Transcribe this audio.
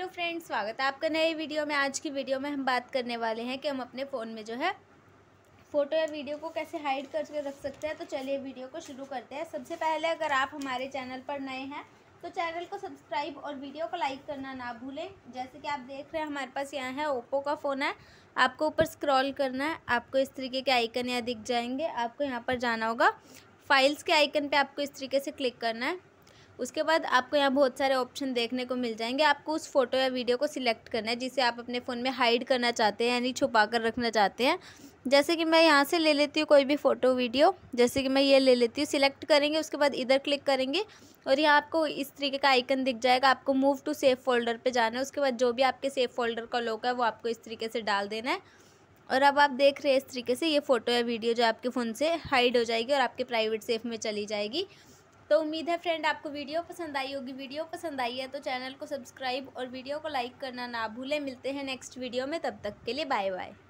hello friends स्वागत है आपका नए वीडियो में आज की वीडियो में हम बात करने वाले हैं कि हम अपने फ़ोन में जो है फ़ोटो या वीडियो को कैसे हाइड करके रख सकते हैं तो चलिए वीडियो को शुरू करते हैं सबसे पहले अगर आप हमारे चैनल पर नए हैं तो चैनल को सब्सक्राइब और वीडियो को लाइक करना ना भूलें जैसे कि आप देख रहे हैं हमारे पास यहाँ है ओप्पो का फ़ोन है आपको ऊपर स्क्रॉल करना है आपको इस तरीके के आइकन यहाँ दिख जाएंगे आपको यहाँ पर जाना होगा फाइल्स के आइकन पर आपको इस तरीके से क्लिक करना है उसके बाद आपको यहाँ बहुत सारे ऑप्शन देखने को मिल जाएंगे आपको उस फ़ोटो या वीडियो को सिलेक्ट करना है जिसे आप अपने फ़ोन में हाइड करना चाहते हैं यानी छुपा कर रखना चाहते हैं जैसे कि मैं यहाँ से ले लेती हूँ कोई भी फ़ोटो वीडियो जैसे कि मैं ये ले लेती हूँ सिलेक्ट करेंगे उसके बाद इधर क्लिक करेंगे और यहाँ आपको इस तरीके का आइकन दिख जाएगा आपको मूव टू सेफ़ फोल्डर पर जाना है उसके बाद जो भी आपके सेफ़ फोल्डर का लोक है वो आपको इस तरीके से डाल देना है और अब आप देख रहे हैं इस तरीके से ये फ़ोटो या वीडियो जो आपके फ़ोन से हाइड हो जाएगी और आपके प्राइवेट सेफ में चली जाएगी तो उम्मीद है फ्रेंड आपको वीडियो पसंद आई होगी वीडियो पसंद आई है तो चैनल को सब्सक्राइब और वीडियो को लाइक करना ना भूलें मिलते हैं नेक्स्ट वीडियो में तब तक के लिए बाय बाय